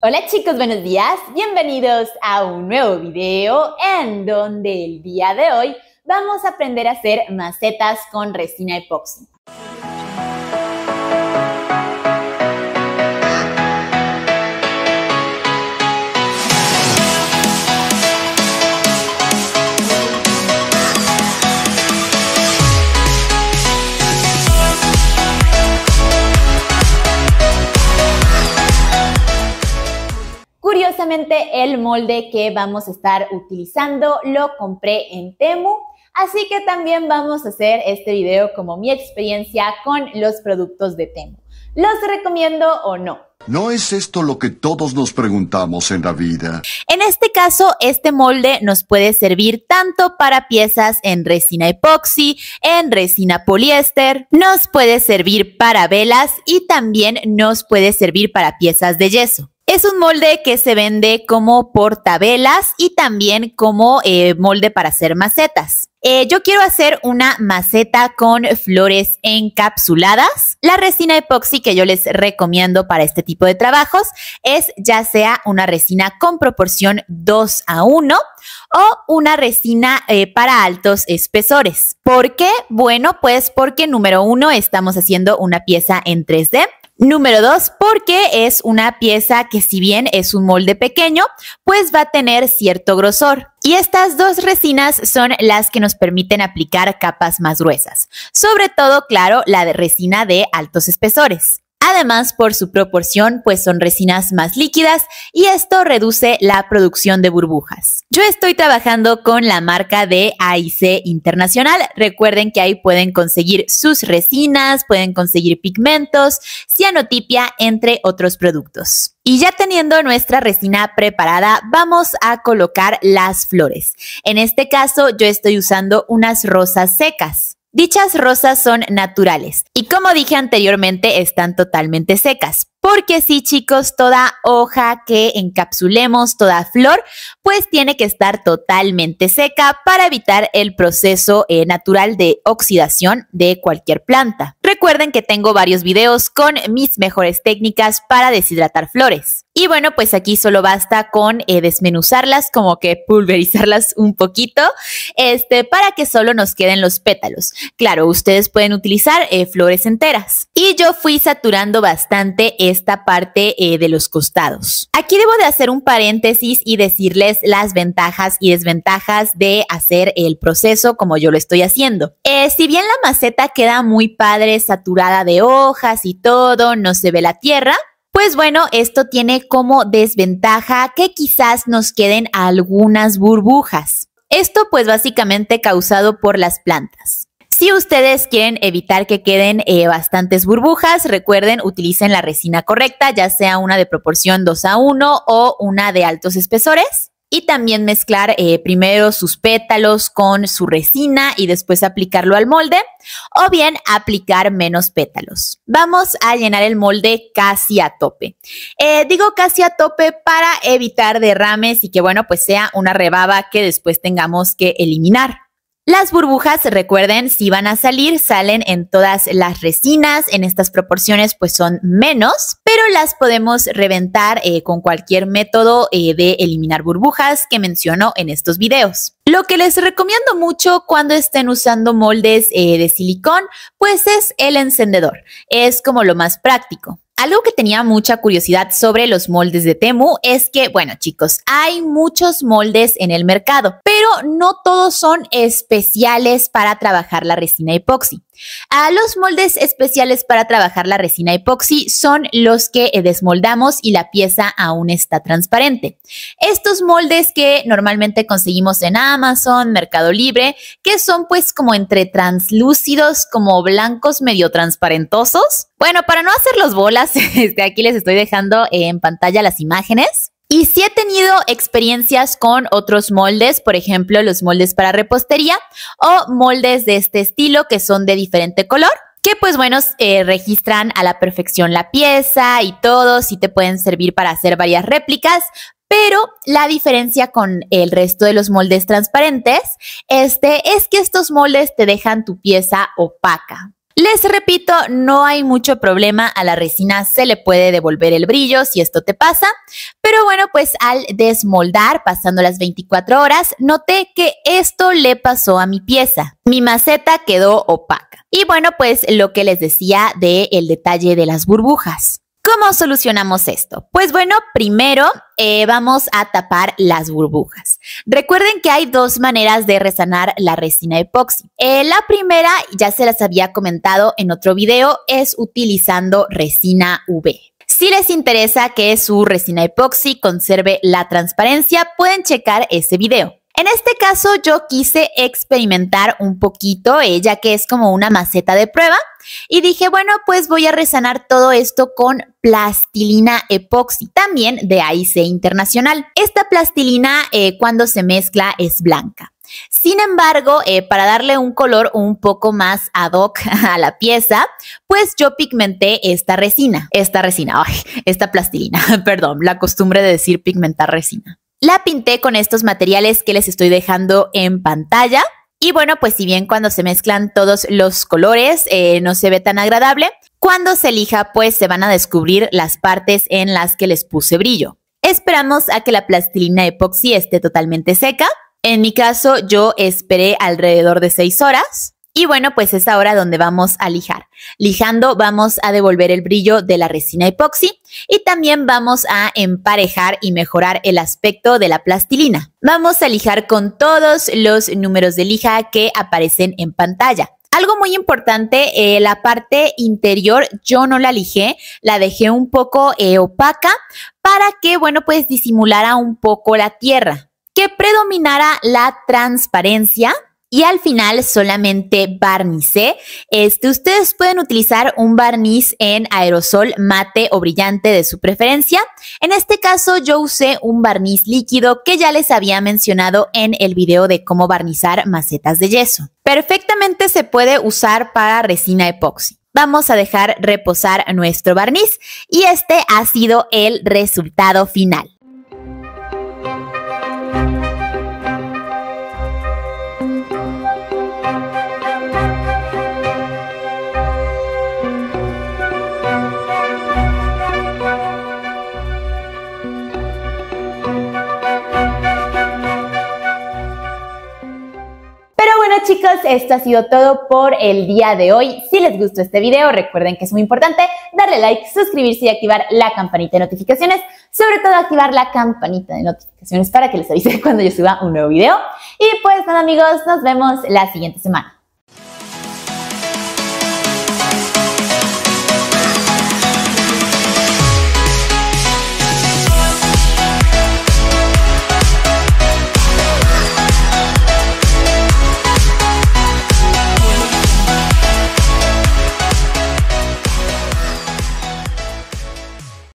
Hola chicos, buenos días. Bienvenidos a un nuevo video en donde el día de hoy vamos a aprender a hacer macetas con resina epóxica. Curiosamente, el molde que vamos a estar utilizando lo compré en Temu, así que también vamos a hacer este video como mi experiencia con los productos de Temu. ¿Los recomiendo o no? ¿No es esto lo que todos nos preguntamos en la vida? En este caso, este molde nos puede servir tanto para piezas en resina epoxi, en resina poliéster, nos puede servir para velas y también nos puede servir para piezas de yeso. Es un molde que se vende como portabelas y también como eh, molde para hacer macetas. Eh, yo quiero hacer una maceta con flores encapsuladas. La resina epoxi que yo les recomiendo para este tipo de trabajos es ya sea una resina con proporción 2 a 1 o una resina eh, para altos espesores. ¿Por qué? Bueno, pues porque número uno estamos haciendo una pieza en 3D Número dos, porque es una pieza que si bien es un molde pequeño, pues va a tener cierto grosor. Y estas dos resinas son las que nos permiten aplicar capas más gruesas, sobre todo, claro, la de resina de altos espesores. Además, por su proporción, pues son resinas más líquidas y esto reduce la producción de burbujas. Yo estoy trabajando con la marca de AIC Internacional. Recuerden que ahí pueden conseguir sus resinas, pueden conseguir pigmentos, cianotipia, entre otros productos. Y ya teniendo nuestra resina preparada, vamos a colocar las flores. En este caso, yo estoy usando unas rosas secas. Dichas rosas son naturales y como dije anteriormente están totalmente secas, porque sí, chicos, toda hoja que encapsulemos, toda flor, pues tiene que estar totalmente seca para evitar el proceso eh, natural de oxidación de cualquier planta. Recuerden que tengo varios videos con mis mejores técnicas para deshidratar flores. Y bueno, pues aquí solo basta con eh, desmenuzarlas, como que pulverizarlas un poquito, este, para que solo nos queden los pétalos. Claro, ustedes pueden utilizar eh, flores enteras. Y yo fui saturando bastante esta parte eh, de los costados. Aquí debo de hacer un paréntesis y decirles las ventajas y desventajas de hacer el proceso como yo lo estoy haciendo. Eh, si bien la maceta queda muy padre, saturada de hojas y todo, no se ve la tierra, pues bueno, esto tiene como desventaja que quizás nos queden algunas burbujas. Esto pues básicamente causado por las plantas. Si ustedes quieren evitar que queden eh, bastantes burbujas, recuerden, utilicen la resina correcta, ya sea una de proporción 2 a 1 o una de altos espesores. Y también mezclar eh, primero sus pétalos con su resina y después aplicarlo al molde o bien aplicar menos pétalos. Vamos a llenar el molde casi a tope. Eh, digo casi a tope para evitar derrames y que bueno pues sea una rebaba que después tengamos que eliminar. Las burbujas, recuerden, si van a salir, salen en todas las resinas, en estas proporciones pues son menos, pero las podemos reventar eh, con cualquier método eh, de eliminar burbujas que menciono en estos videos. Lo que les recomiendo mucho cuando estén usando moldes eh, de silicón, pues es el encendedor. Es como lo más práctico algo que tenía mucha curiosidad sobre los moldes de Temu es que, bueno chicos, hay muchos moldes en el mercado, pero no todos son especiales para trabajar la resina epoxi. A ah, los moldes especiales para trabajar la resina epoxi son los que eh, desmoldamos y la pieza aún está transparente. Estos moldes que normalmente conseguimos en Amazon, Mercado Libre, que son pues como entre translúcidos, como blancos medio transparentosos. Bueno, para no hacer los bolas, este, aquí les estoy dejando en pantalla las imágenes. Y si he tenido experiencias con otros moldes, por ejemplo, los moldes para repostería o moldes de este estilo que son de diferente color que pues bueno, eh, registran a la perfección la pieza y todo, si te pueden servir para hacer varias réplicas, pero la diferencia con el resto de los moldes transparentes, este, es que estos moldes te dejan tu pieza opaca. Les repito, no hay mucho problema, a la resina se le puede devolver el brillo si esto te pasa, pero bueno, pues al desmoldar, pasando las 24 horas, noté que esto le pasó a mi pieza. Mi maceta quedó opaca. Y bueno, pues lo que les decía de el detalle de las burbujas. ¿Cómo solucionamos esto? Pues bueno, primero eh, vamos a tapar las burbujas. Recuerden que hay dos maneras de resanar la resina epoxi. Eh, la primera, ya se las había comentado en otro video, es utilizando resina UV. Si les interesa que su resina epoxi conserve la transparencia, pueden checar ese video. En este caso yo quise experimentar un poquito, ya que es como una maceta de prueba, y dije, bueno, pues voy a resanar todo esto con plastilina epoxi, también de AIC Internacional. Esta plastilina eh, cuando se mezcla es blanca. Sin embargo, eh, para darle un color un poco más ad hoc a la pieza, pues yo pigmenté esta resina, esta resina, esta plastilina, perdón, la costumbre de decir pigmentar resina. La pinté con estos materiales que les estoy dejando en pantalla. Y bueno, pues si bien cuando se mezclan todos los colores eh, no se ve tan agradable, cuando se elija pues se van a descubrir las partes en las que les puse brillo. Esperamos a que la plastilina epoxi esté totalmente seca. En mi caso yo esperé alrededor de 6 horas. Y bueno, pues es ahora donde vamos a lijar. Lijando vamos a devolver el brillo de la resina epoxi y también vamos a emparejar y mejorar el aspecto de la plastilina. Vamos a lijar con todos los números de lija que aparecen en pantalla. Algo muy importante, eh, la parte interior yo no la lijé, la dejé un poco eh, opaca para que, bueno, pues disimulara un poco la tierra, que predominara la transparencia y al final solamente barnicé. ¿eh? Este, ustedes pueden utilizar un barniz en aerosol mate o brillante de su preferencia. En este caso yo usé un barniz líquido que ya les había mencionado en el video de cómo barnizar macetas de yeso. Perfectamente se puede usar para resina epoxi vamos a dejar reposar nuestro barniz y este ha sido el resultado final. chicos, esto ha sido todo por el día de hoy. Si les gustó este video, recuerden que es muy importante darle like, suscribirse y activar la campanita de notificaciones. Sobre todo activar la campanita de notificaciones para que les avise cuando yo suba un nuevo video. Y pues nada amigos, nos vemos la siguiente semana.